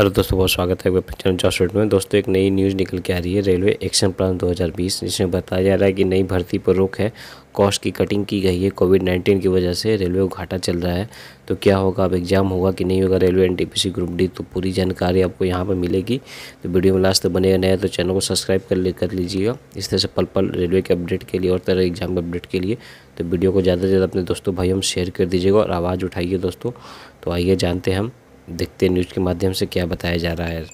hello दोस्तों बहुत स्वागत है चैनल जॉसवेट में दोस्तों एक नई न्यूज़ निकल के आ रही है रेलवे एक्शन प्लान 2020 जिसमें बताया जा रहा है कि नई भर्ती पर रोक है कॉस्ट की कटिंग की गई है कोविड 19 की वजह से रेलवे को घाटा चल रहा है तो क्या होगा अब एग्ज़ाम होगा कि नहीं होगा रेलवे एन ग्रुप डी तो पूरी जानकारी आपको यहाँ पर मिलेगी तो वीडियो में लास्ट तक बनेगा नया तो चैनल को सब्सक्राइब कर ले कर लीजिएगा इस तरह से पल पल रेलवे के अपडेट के लिए और तरह एग्ज़ाम के अपडेट के लिए तो वीडियो को ज़्यादा से ज़्यादा अपने दोस्तों भाइयों में शेयर कर दीजिएगा और आवाज़ उठाइए दोस्तों तो आइए जानते हैं हम देखते हैं न्यूज़ के माध्यम से क्या बताया जा रहा है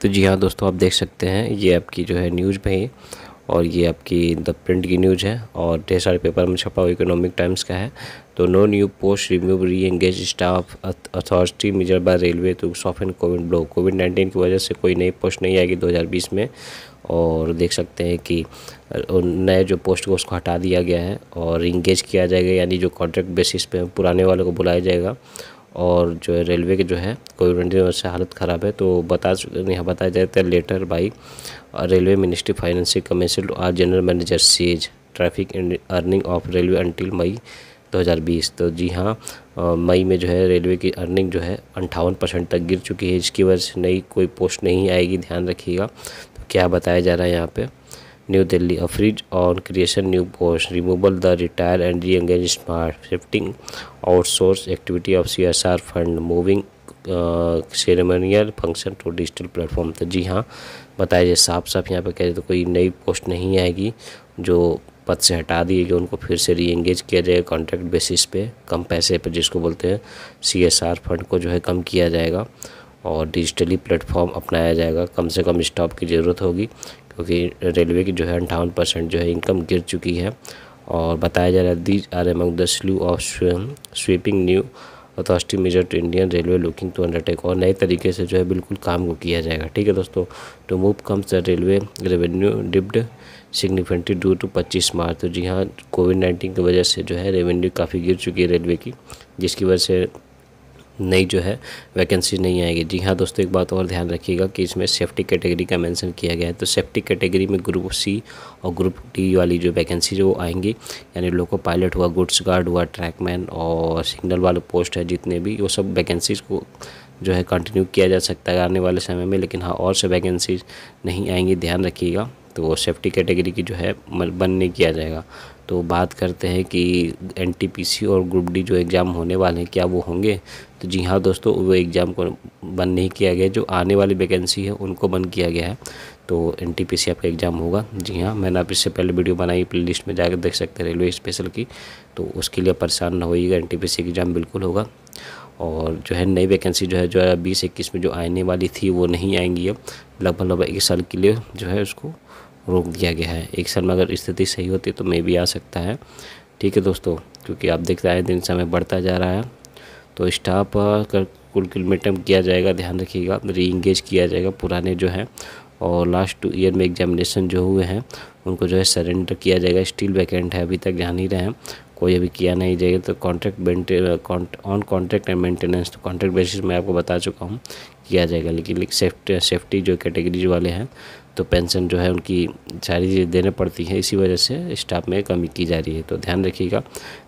तो जी हाँ दोस्तों आप देख सकते हैं ये आपकी जो है न्यूज़ में ही और ये आपकी द प्रिंट की न्यूज़ है और ढेर सारे पेपर में छपा हुआ इकोनॉमिक टाइम्स का है तो no new post remove reengage staff authority major by railway to soft and COVID blow COVID nineteen की वजह से कोई नई पोस्ट नहीं आएगी 2020 में और देख सकते हैं कि नए जो पोस्ट को उसको हटा दिया गया है और इंगेज किया जाएगा यानी जो कॉन्ट्रैक्ट बेसिस पे पुराने वालों को बुलाया जाएगा और जो है रेलवे के जो है कोविड नाइन्टीन से हालत ख़राब है तो बता यहाँ बताया जाता है letter by railway ministry financing commission to R general manager sees traffic and earning of railway until May 2020 तो जी हाँ मई में जो है रेलवे की अर्निंग जो है अंठावन परसेंट तक गिर चुकी है इसकी वजह से नई कोई पोस्ट नहीं आएगी ध्यान रखिएगा तो क्या बताया जा रहा है यहाँ पर new Delhi a freeze on creation new post removal the retire and reengage smart shifting outsource activity of C S R fund moving ceremonial function to digital platform तो जी हाँ बताया जाए साफ साफ यहाँ पे कह तो कोई नई पोस्ट नहीं आएगी जो पद से हटा दिए गए उनको फिर से री एंगेज किया जाएगा कॉन्ट्रैक्ट बेसिस पे कम पैसे पर जिसको बोलते हैं सी एस आर फंड को जो है कम किया जाएगा और डिजिटली प्लेटफॉर्म अपनाया जाएगा कम से कम स्टॉप की ज़रूरत होगी क्योंकि रेलवे की जो है अंठावन परसेंट जो है इनकम गिर चुकी है और बताया जा रहा है these are among the slew of sweeping new authority major to Indian railway looking to undertake और नए तरीके से जो है बिल्कुल काम को किया जाएगा ठीक है दोस्तों to move comes the railway revenue dipped significantly due to पच्चीस मार्च तो जी हाँ कोविड नाइन्टीन की वजह से जो है रेवेन्यू काफ़ी गिर चुकी है रेलवे की जिसकी वजह से नई जो है वैकेंसी नहीं आएगी जी हाँ दोस्तों एक बात और ध्यान रखिएगा कि इसमें सेफ्टी कैटेगरी का मेंशन किया गया है तो सेफ्टी कैटेगरी में ग्रुप सी और ग्रुप डी वाली जो वैकेंसी जो आएंगी यानी लोको पायलट हुआ गुड्स गार्ड हुआ ट्रैकमैन और सिग्नल वाले पोस्ट है जितने भी वो सब वैकेंसीज़ को जो है कंटिन्यू किया जा सकता है आने वाले समय में लेकिन हाँ और से वैकेंसीज नहीं आएंगी ध्यान रखिएगा तो सेफ्टी कैटेगरी की जो है बंद नहीं किया जाएगा तो बात करते हैं कि एन और ग्रुप डी जो एग्ज़ाम होने वाले हैं क्या वो होंगे तो जी हाँ दोस्तों वो एग्ज़ाम को बंद नहीं किया गया जो आने वाली वैकेंसी है उनको बंद किया गया है तो एन आपका एग्ज़ाम होगा जी हाँ मैंने आप इससे पहले वीडियो बनाई प्ले में जाकर देख सकते हैं रेलवे स्पेशल की तो उसके लिए परेशान न होइएगा एन एग्ज़ाम बिल्कुल होगा और जो है नई वैकेंसी जो है जो है बीस इक्कीस में जो आने वाली थी वो नहीं आएंगी अब लगभग लगभग एक साल के लिए जो है उसको रोक दिया गया है एक साल में अगर स्थिति सही होती तो मे भी आ सकता है ठीक है दोस्तों क्योंकि आप देख रहे हैं दिन समय बढ़ता जा रहा है तो स्टाफ कर किलोमीटर किया जाएगा ध्यान रखिएगा री इंगेज किया जाएगा पुराने जो हैं और लास्ट टू ईयर में एग्जामिनेशन जो हुए हैं उनको जो है सरेंडर किया जाएगा स्टिल वैकेंट है अभी तक ध्यान ही रहे हैं कोई अभी किया नहीं जाएगा तो contract on contract and maintenance तो कॉन्ट्रैक्ट बेसिस मैं आपको बता चुका हूँ किया जाएगा लेकिन सेफ्टी सेफ्टी जो कैटेगरीज वाले हैं तो पेंशन जो है उनकी सारी चीज़ें देने पड़ती हैं इसी वजह से स्टाफ में कमी की जा रही है तो ध्यान रखिएगा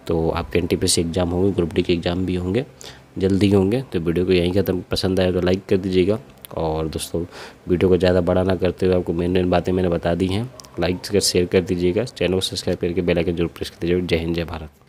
तो आपके एन टी एग्ज़ाम होंगे ग्रुप डी के एग्ज़ाम भी होंगे जल्दी होंगे तो वीडियो को यहीं ख़त्म पसंद आया तो लाइक कर दीजिएगा और दोस्तों वीडियो को ज़्यादा बड़ा ना करते हुए आपको मेन मेन बातें मैंने बता दी हैं लाइक कर शेयर कर दीजिएगा चैनल को सब्सक्राइब करके बेल आइकन जरूर प्रेस कर दीजिएगा जय हिंद जय भारत